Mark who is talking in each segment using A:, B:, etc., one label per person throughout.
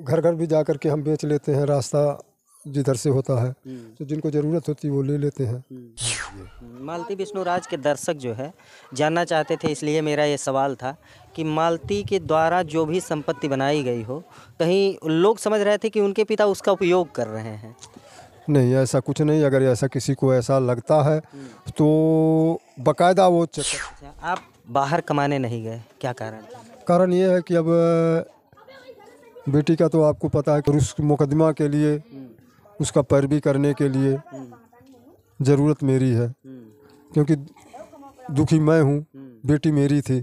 A: घर घर भी जा करके के हम बेच लेते हैं रास्ता जिधर से होता है हम्म। तो जिनको ज़रूरत होती है वो ले लेते हैं
B: हम्म। हम्म। मालती विष्णुराज के दर्शक जो है जानना चाहते थे इसलिए मेरा ये सवाल था कि मालती के द्वारा जो भी संपत्ति बनाई गई हो कहीं लोग समझ रहे थे कि उनके पिता उसका उपयोग कर रहे हैं
A: नहीं ऐसा कुछ नहीं अगर ऐसा किसी को ऐसा लगता है तो बाकायदा वो चक्कर
B: अच्छा, आप बाहर कमाने नहीं गए क्या कारण
A: कारण ये है कि अब बेटी का तो आपको पता है कि उस मुकदमा के लिए उसका पैरवी करने के लिए ज़रूरत मेरी है क्योंकि दुखी मैं हूँ बेटी मेरी थी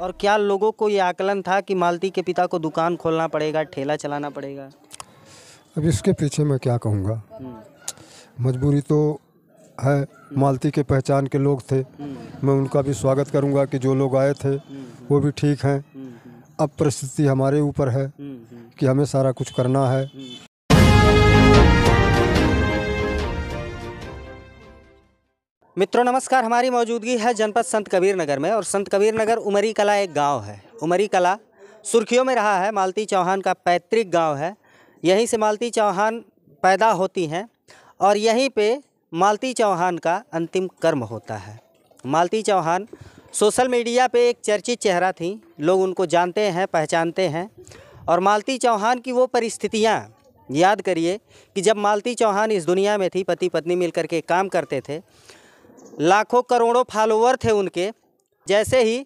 B: और क्या लोगों को ये आकलन था कि मालती के पिता को दुकान खोलना पड़ेगा ठेला चलाना पड़ेगा
A: अब इसके पीछे मैं क्या कहूँगा मजबूरी तो है मालती के पहचान के लोग थे मैं उनका भी स्वागत करूँगा कि जो लोग आए थे वो भी ठीक हैं अब परिस्थिति हमारे ऊपर है कि हमें सारा कुछ करना है
B: मित्रों नमस्कार हमारी मौजूदगी है जनपद संत कबीर नगर में और संत कबीर नगर उमरी कला एक गांव है उमरी कला सुर्खियों में रहा है मालती चौहान का पैतृक गांव है यहीं से मालती चौहान पैदा होती हैं और यहीं पे मालती चौहान का अंतिम कर्म होता है मालती चौहान सोशल मीडिया पे एक चर्चित चेहरा थी लोग उनको जानते हैं पहचानते हैं और मालती चौहान की वो परिस्थितियाँ याद करिए कि जब मालती चौहान इस दुनिया में थी पति पत्नी मिलकर के काम करते थे लाखों करोड़ों फॉलोवर थे उनके जैसे ही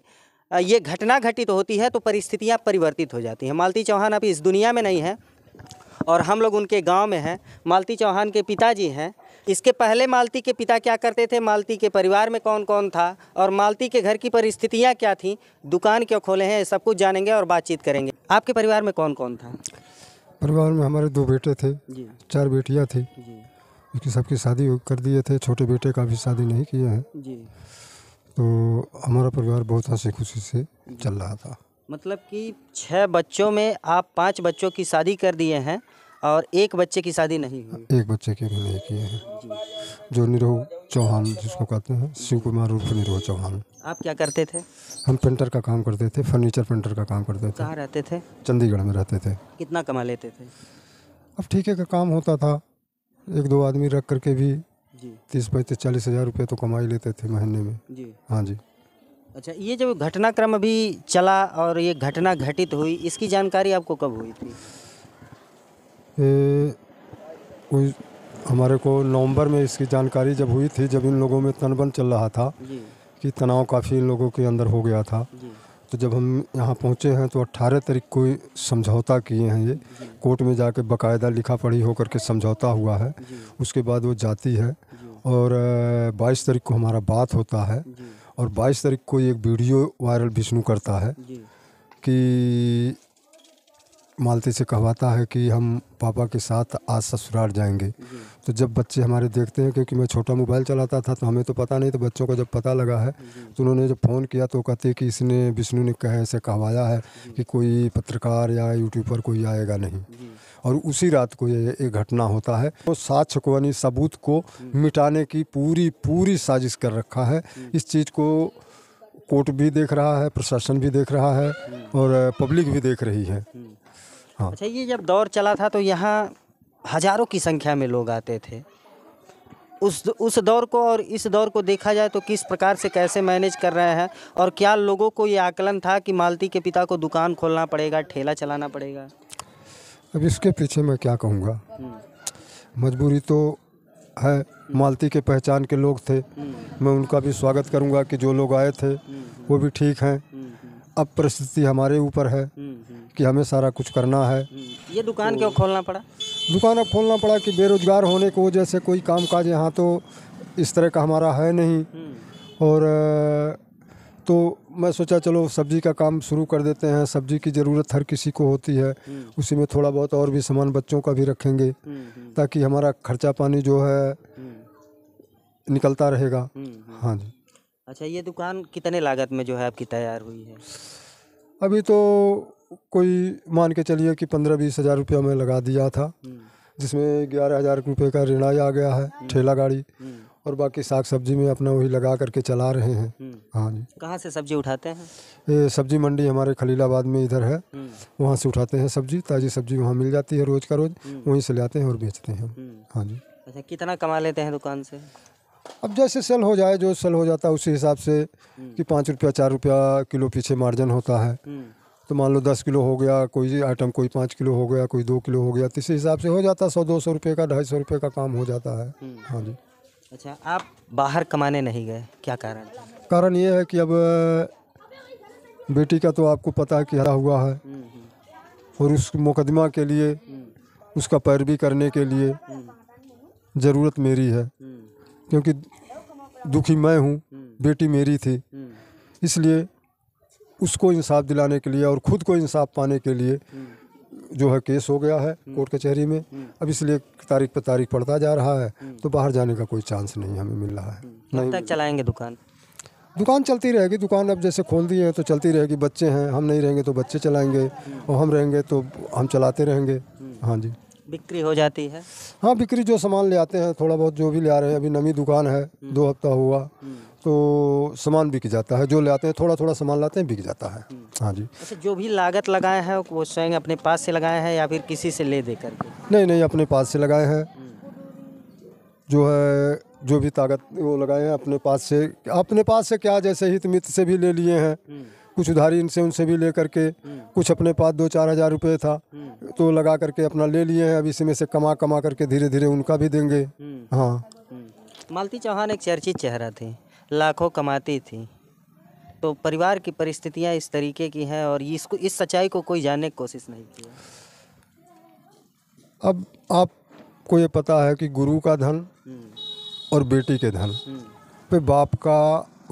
B: ये घटना घटित तो होती है तो परिस्थितियाँ परिवर्तित हो जाती हैं मालती चौहान अभी इस दुनिया में नहीं है और हम लोग उनके गांव में हैं मालती चौहान के पिताजी हैं इसके पहले मालती के पिता क्या करते थे मालती के परिवार में कौन कौन था और मालती के घर की परिस्थितियाँ क्या थी दुकान क्यों खोले हैं सब कुछ जानेंगे और बातचीत करेंगे आपके परिवार में कौन कौन था
A: परिवार में हमारे दो बेटे थे चार बेटियाँ थी उसकी सबकी शादी कर दिए थे छोटे बेटे का भी शादी नहीं किए हैं तो हमारा परिवार बहुत हंसी खुशी से चल रहा था
B: मतलब कि छः बच्चों में आप पांच बच्चों की शादी कर दिए हैं और एक बच्चे की शादी नहीं
A: हुई एक बच्चे की भी नहीं किए हैं जो निरोह चौहान जिसको कहते हैं शिव कुमार उर्फ निरोह चौहान
B: आप क्या करते थे
A: हम पेंटर का काम करते थे फर्नीचर पेंटर का काम करते थे कहाँ रहते थे चंडीगढ़ में रहते थे
B: कितना कमा लेते थे
A: अब है का काम होता था एक दो आदमी रख करके भी तीस पैंतीस चालीस हज़ार रुपये तो कमा ही लेते थे महीने में जी हाँ जी
B: अच्छा ये जब घटनाक्रम अभी चला और ये घटना घटित हुई इसकी जानकारी आपको कब हुई थी
A: हमारे को नवंबर में इसकी जानकारी जब हुई थी जब इन लोगों में तनबन चल रहा था कि तनाव काफ़ी इन लोगों के अंदर हो गया था तो जब हम यहाँ पहुँचे हैं तो 18 तारीख को समझौता किए हैं ये कोर्ट में जाके बकायदा लिखा पढ़ी होकर के समझौता हुआ है उसके बाद वो जाती है और 22 तारीख को हमारा बात होता है और 22 तारीख को एक वीडियो वायरल विष्णु करता है कि मालती से कहवाता है कि हम पापा के साथ आज ससुराल जाएंगे तो जब बच्चे हमारे देखते हैं क्योंकि मैं छोटा मोबाइल चलाता था तो हमें तो पता नहीं तो बच्चों को जब पता लगा है तो उन्होंने जब फ़ोन किया तो कहते हैं कि इसने विष्णु ने कहे ऐसे कहवाया है कि कोई पत्रकार या यूट्यूबर कोई आएगा नहीं और उसी रात को ये एक घटना होता है तो साक्ष्य को यानी सबूत को मिटाने की पूरी पूरी साजिश कर रखा है इस चीज़ को कोर्ट भी देख रहा है प्रशासन भी देख रहा है और पब्लिक भी देख रही है
B: हाँ अच्छा ये जब दौर चला था तो यहाँ हजारों की संख्या में लोग आते थे उस उस दौर को और इस दौर को देखा जाए तो किस प्रकार से कैसे मैनेज कर रहे हैं और क्या लोगों को ये आकलन था कि मालती के पिता को दुकान खोलना पड़ेगा ठेला चलाना पड़ेगा
A: अब इसके पीछे मैं क्या कहूँगा हम्म। मजबूरी तो है हम्म। मालती के पहचान के लोग थे हम्म। मैं उनका भी स्वागत करूँगा कि जो लोग आए थे वो भी ठीक हैं अब परिस्थिति हमारे ऊपर है कि हमें सारा कुछ करना है
B: हम्म। ये दुकान क्यों खोलना पड़ा
A: दुकान अब खोलना पड़ा कि बेरोज़गार होने को वजह से कोई काम काज यहाँ तो इस तरह का हमारा है नहीं हम्म। और तो मैं सोचा चलो सब्जी का काम शुरू कर देते हैं सब्जी की ज़रूरत हर किसी को होती है हम्म। उसी में थोड़ा बहुत और भी सामान बच्चों का भी रखेंगे ताकि हमारा खर्चा पानी जो है निकलता रहेगा
B: हाँ जी अच्छा ये दुकान कितने लागत में जो है आपकी तैयार हुई है
A: अभी तो कोई मान के चलिए कि पंद्रह बीस हज़ार रुपया मैं लगा दिया था हम्म। जिसमें ग्यारह हज़ार रुपये का ऋणा आ गया है हम्म। ठेला गाड़ी हम्म। और बाकी साग सब्जी में अपना वही लगा करके चला रहे हैं हाँ जी
B: कहाँ से सब्जी उठाते हैं
A: ये सब्जी मंडी हमारे खलीलाबाद में इधर है वहाँ से उठाते हैं सब्जी ताज़ी सब्जी वहाँ मिल जाती है रोज़ का रोज़ वहीं से लाते हैं और बेचते हैं हाँ जी
B: अच्छा कितना कमा लेते हैं दुकान से
A: अब जैसे सेल हो जाए जो सेल हो जाता है उसी हिसाब से कि पाँच रुपया चार रुपया किलो पीछे मार्जिन होता है तो मान लो दस किलो हो गया कोई आइटम कोई पाँच किलो हो गया कोई दो किलो हो गया तो इसी हिसाब से हो जाता है सौ दो सौ रुपये का ढाई सौ रुपये का काम हो जाता है हम्म। हाँ जी
B: अच्छा आप बाहर कमाने नहीं गए क्या कारण
A: कारण ये है कि अब बेटी का तो आपको पता है कि हरा हुआ है हम्म, हम्म। और उस मुकदमा के लिए उसका पैरवी करने के लिए ज़रूरत मेरी है क्योंकि दुखी मैं हूँ बेटी मेरी थी इसलिए उसको इंसाफ दिलाने के लिए और ख़ुद को इंसाफ पाने के लिए जो है केस हो गया है हम्म। कोर्ट कचहरी में हम्म। अब इसलिए तारीख पर तारीख पड़ता जा रहा है हम्म। तो बाहर जाने का
B: कोई चांस नहीं हमें मिल रहा है नहीं तक चलाएंगे दुकान
A: दुकान चलती रहेगी दुकान अब जैसे खोल दिए हैं तो चलती रहेगी बच्चे हैं हम नहीं रहेंगे तो बच्चे चलाएंगे और हम रहेंगे तो हम चलाते रहेंगे हाँ जी
B: बिक्री हो जाती है
A: हाँ बिक्री जो सामान ले आते हैं थोड़ा बहुत जो भी ले आ रहे हैं अभी नमी दुकान है दो हफ्ता हुआ तो सामान बिक जाता है जो लाते हैं थोड़ा थोड़ा सामान लाते हैं बिक जाता है हम्म। हाँ जी
B: अच्छा जो भी लागत लगाया है वो स्वयं अपने पास से लगाया है या फिर किसी से ले दे करके
A: नहीं नहीं अपने पास से लगाए हैं हम्म। जो है जो भी ताकत वो लगाए हैं अपने पास से अपने पास से क्या जैसे हित मित से भी ले लिए हैं हम्म। कुछ उधारी इनसे उनसे भी ले करके कुछ अपने पास दो चार हज़ार रुपये था तो लगा करके अपना ले लिए हैं अब इसमें से कमा कमा करके धीरे धीरे उनका भी देंगे हाँ
B: मालती चौहान एक चर्चित चेहरा थे लाखों कमाती थी तो परिवार की परिस्थितियां इस तरीके की हैं और इसको इस सच्चाई को कोई जानने की कोशिश नहीं की
A: अब आपको ये पता है कि गुरु का धन हम्म। और बेटी के धन हम्म। पे बाप का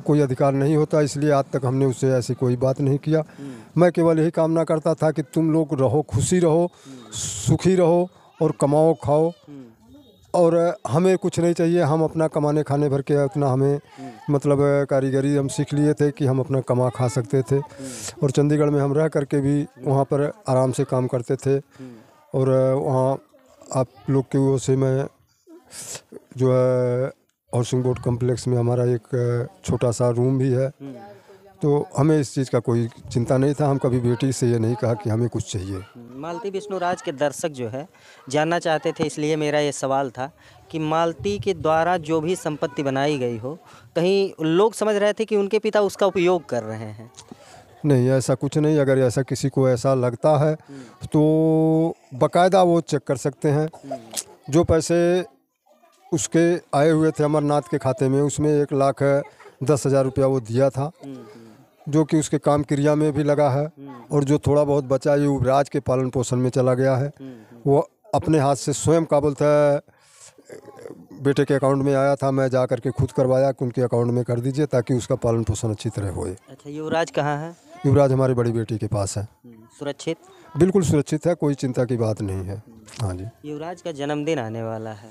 A: कोई अधिकार नहीं होता इसलिए आज तक हमने उससे ऐसी कोई बात नहीं किया हम्म। मैं केवल यही कामना करता था कि तुम लोग रहो खुशी रहो सुखी रहो और कमाओ खाओ और हमें कुछ नहीं चाहिए हम अपना कमाने खाने भर के अपना हमें हम्म। मतलब कारीगरी हम सीख लिए थे कि हम अपना कमा खा सकते थे हम्म। और चंडीगढ़ में हम रह करके भी हम्म। वहाँ पर आराम से काम करते थे और वहाँ आप लोग की ओर से मैं जो है हाउसिंग बोर्ड कम्प्लेक्स में हमारा एक छोटा सा रूम भी है तो हमें इस चीज़ का कोई चिंता नहीं था हम कभी बेटी से ये नहीं कहा कि हमें कुछ चाहिए
B: मालती विष्णु राज के दर्शक जो है जानना चाहते थे इसलिए मेरा ये सवाल था कि मालती के द्वारा जो भी संपत्ति बनाई गई हो कहीं लोग समझ रहे थे कि उनके पिता उसका उपयोग कर रहे हैं
A: नहीं ऐसा कुछ नहीं अगर ऐसा किसी को ऐसा लगता है तो बाकायदा वो चेक कर सकते हैं जो पैसे उसके आए हुए थे अमरनाथ के खाते में उसमें एक लाख दस हज़ार रुपया वो दिया था जो कि उसके काम क्रिया में भी लगा है हम्म। और जो थोड़ा बहुत बचा है युवराज के पालन पोषण में चला गया है हम्म, हम्म। वो अपने हाथ से स्वयं काबुल था बेटे के अकाउंट में आया था मैं जा करके खुद करवाया कि उनके अकाउंट में कर दीजिए ताकि उसका पालन पोषण अच्छी तरह होए
B: अच्छा युवराज कहाँ है
A: युवराज हमारी बड़ी बेटी के पास है सुरक्षित बिल्कुल सुरक्षित है कोई चिंता की बात नहीं है हाँ जी
B: युवराज का जन्मदिन आने वाला है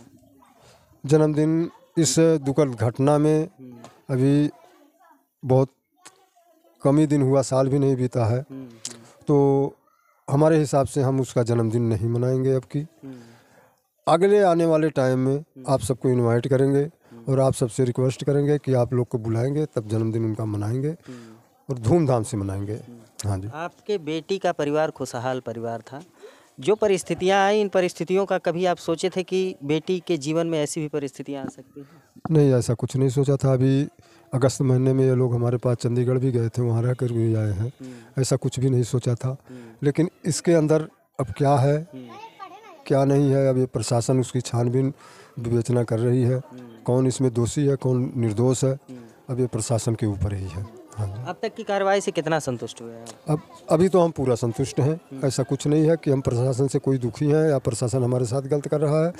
B: जन्मदिन
A: इस दुखद घटना में अभी बहुत कम ही दिन हुआ साल भी नहीं बीता है हम्म, हम्म। तो हमारे हिसाब से हम उसका जन्मदिन नहीं मनाएंगे अब की हम्म। अगले आने वाले टाइम में आप सबको इनवाइट करेंगे और आप सबसे रिक्वेस्ट करेंगे कि आप लोग को बुलाएंगे तब जन्मदिन उनका मनाएंगे और धूमधाम से मनाएंगे हाँ जी
B: आपके बेटी का परिवार खुशहाल परिवार था जो परिस्थितियाँ आई इन परिस्थितियों का कभी आप सोचे थे कि बेटी के जीवन में ऐसी भी परिस्थितियाँ आ सकती
A: हैं नहीं ऐसा कुछ नहीं सोचा था अभी अगस्त महीने में ये लोग हमारे पास चंडीगढ़ भी गए थे वहाँ रह कर भी आए हैं हम्म। ऐसा कुछ भी नहीं सोचा था हम्म। लेकिन इसके अंदर अब क्या है
B: हम्म।
A: क्या नहीं है अब ये प्रशासन उसकी छानबीन विवेचना कर रही है कौन इसमें दोषी है कौन निर्दोष है अब ये प्रशासन के ऊपर ही है
B: हाँ। अब तक की कार्रवाई से कितना संतुष्ट हुए हैं
A: अब अभी तो हम पूरा संतुष्ट हैं ऐसा कुछ नहीं है कि हम प्रशासन से कोई दुखी हैं या प्रशासन हमारे साथ गलत कर रहा है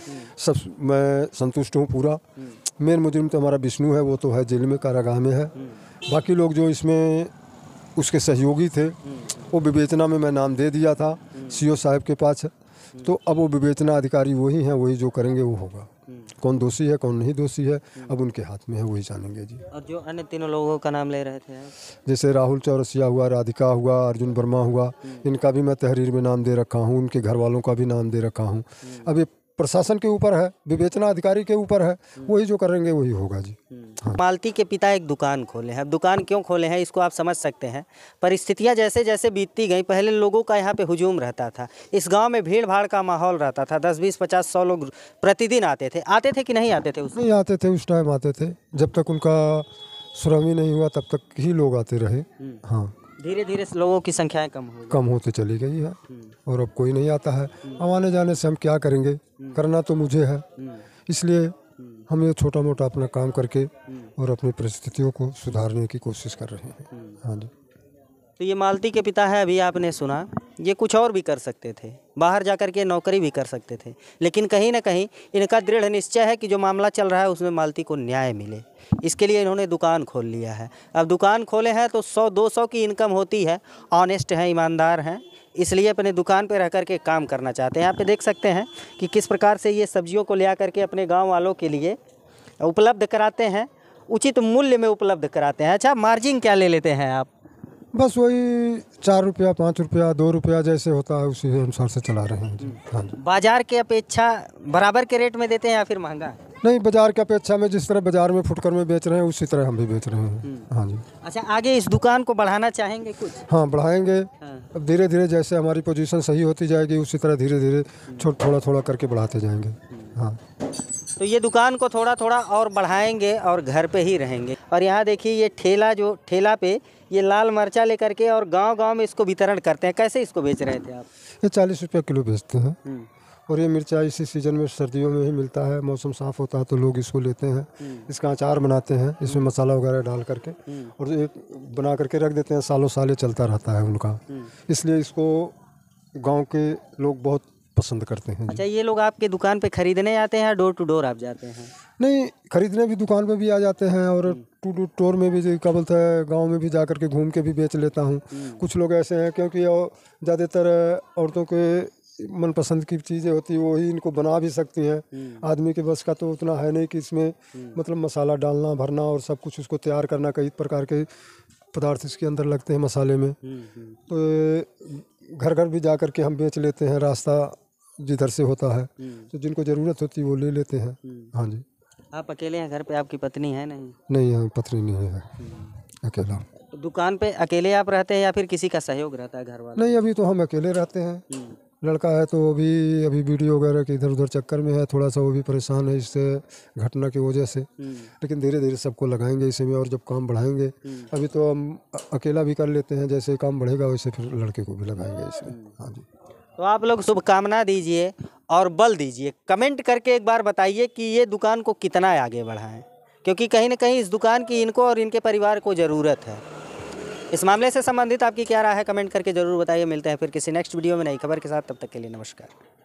A: सब मैं संतुष्ट हूँ पूरा मेन मुजरिम तो हमारा विष्णु है वो तो है जेल में कारागाह में है बाकी लोग जो इसमें उसके सहयोगी थे वो विवेचना में मैं नाम दे दिया था सीओ साहब के पास तो अब वो विवेचना अधिकारी वही हैं वही जो करेंगे वो होगा कौन दोषी है कौन नहीं दोषी है अब उनके हाथ में है वही जानेंगे जी
B: और जो अन्य तीनों लोगों का नाम ले रहे थे
A: जैसे राहुल चौरसिया हुआ राधिका हुआ अर्जुन वर्मा हुआ इनका भी मैं तहरीर में नाम दे रखा हूँ उनके घर वालों का भी नाम दे रखा हूँ अब ये प्रशासन के ऊपर है विवेचना अधिकारी के ऊपर है वही जो करेंगे वही होगा जी
B: हाँ। मालती के पिता एक दुकान खोले हैं अब दुकान क्यों खोले हैं इसको आप समझ सकते हैं परिस्थितियाँ जैसे जैसे बीतती गई पहले लोगों का यहाँ पे हुजूम रहता था इस गांव में भीड़ भाड़ का माहौल रहता था दस बीस पचास सौ लोग प्रतिदिन आते थे आते थे कि नहीं आते थे उस नहीं आते
A: थे उस टाइम आते थे जब तक उनका सुरमी नहीं हुआ तब तक ही लोग आते रहे हम्म। हाँ
B: धीरे धीरे लोगों की संख्याएं कम हो
A: कम होते चली गई है हम्म। और अब कोई नहीं आता है अब आने जाने से हम क्या करेंगे हम्म। करना तो मुझे है हम्म। इसलिए हम ये छोटा मोटा अपना काम करके और अपनी परिस्थितियों को सुधारने की कोशिश कर रहे हैं हाँ जी
B: तो ये मालती के पिता है अभी आपने सुना ये कुछ और भी कर सकते थे बाहर जा कर के नौकरी भी कर सकते थे लेकिन कहीं ना कहीं इनका दृढ़ निश्चय है कि जो मामला चल रहा है उसमें मालती को न्याय मिले इसके लिए इन्होंने दुकान खोल लिया है अब दुकान खोले हैं तो सौ दो सौ की इनकम होती है ऑनेस्ट हैं ईमानदार हैं इसलिए अपने दुकान पर रह कर के काम करना चाहते हैं यहाँ पर देख सकते हैं कि किस प्रकार से ये सब्जियों को ले करके अपने गाँव वालों के लिए उपलब्ध कराते हैं उचित मूल्य में उपलब्ध कराते हैं अच्छा मार्जिन क्या ले लेते हैं आप
A: बस वही चार रुपया पाँच रुपया दो रुपया जैसे होता है उसी अनुसार से चला रहे हैं
B: जी हाँ जी बाजार के अपेक्षा बराबर के रेट में देते हैं या फिर महंगा
A: नहीं बाजार की अपेक्षा में जिस तरह बाजार में फुटकर में बेच रहे हैं उसी तरह हम भी बेच रहे हैं हम्म। हाँ जी
B: अच्छा आगे इस दुकान को बढ़ाना चाहेंगे कुछ
A: हाँ बढ़ाएंगे हाँ। अब धीरे धीरे जैसे हमारी पोजिशन सही होती जाएगी उसी तरह धीरे धीरे थोड़ा थोड़ा करके बढ़ाते जाएंगे हम्म। हाँ
B: तो ये दुकान को थोड़ा थोड़ा और बढ़ाएंगे और घर पे ही रहेंगे और यहाँ देखिए ये ठेला जो ठेला पे ये लाल मिर्चा लेकर के और गांव गांव में इसको वितरण करते हैं कैसे इसको बेच रहे थे आप
A: ये चालीस रुपया किलो बेचते हैं हम्म। और ये मिर्चा इसी सीज़न में सर्दियों में ही मिलता है मौसम साफ़ होता है तो लोग इसको लेते हैं हम्म। इसका अचार बनाते हैं इसमें हम्म। मसाला वगैरह डाल करके और ये बना करके रख देते हैं सालों साल ये चलता रहता है उनका इसलिए इसको गांव के लोग बहुत पसंद करते हैं
B: अच्छा ये लोग आपके दुकान पे खरीदने आते हैं या डोर टू डोर आप जाते हैं
A: नहीं खरीदने भी दुकान पे भी आ जाते हैं और हम्म। टू टू टोर में भी क्या बोलते हैं गाँव में भी जा कर के घूम के भी बेच लेता हूँ हम्म। कुछ लोग ऐसे हैं क्योंकि ज़्यादातर औरतों के मनपसंद की चीज़ें होती है वही इनको बना भी सकती हैं हम्म। आदमी के बस का तो उतना है नहीं कि इसमें मतलब मसाला डालना भरना और सब कुछ उसको तैयार करना कई प्रकार के पदार्थ इसके अंदर लगते हैं मसाले में तो घर घर भी जा कर के हम बेच लेते हैं रास्ता जिधर से होता है हम्म। तो जिनको ज़रूरत होती है वो ले लेते हैं हम्म।
B: हाँ जी आप अकेले हैं घर पे आपकी पत्नी है नहीं
A: नहीं यहाँ पत्नी नहीं है हम्म। अकेला
B: तो दुकान पे अकेले आप रहते हैं या फिर किसी का सहयोग रहता है घर वाला
A: नहीं अभी तो हम अकेले रहते हैं लड़का है तो अभी अभी वीडियो वगैरह के इधर उधर चक्कर में है थोड़ा सा वो भी परेशान है इससे घटना की वजह से लेकिन धीरे धीरे सबको लगाएंगे इसी में और जब काम बढ़ाएंगे अभी तो हम अकेला भी कर लेते हैं जैसे काम बढ़ेगा वैसे फिर लड़के को भी लगाएंगे इसमें हाँ जी
B: तो आप लोग शुभकामना दीजिए और बल दीजिए कमेंट करके एक बार बताइए कि ये दुकान को कितना आगे बढ़ाएं क्योंकि कहीं ना कहीं इस दुकान की इनको और इनके परिवार को ज़रूरत है इस मामले से संबंधित आपकी क्या राय है कमेंट करके ज़रूर बताइए मिलते हैं फिर किसी नेक्स्ट वीडियो में नई खबर के साथ तब तक के लिए नमस्कार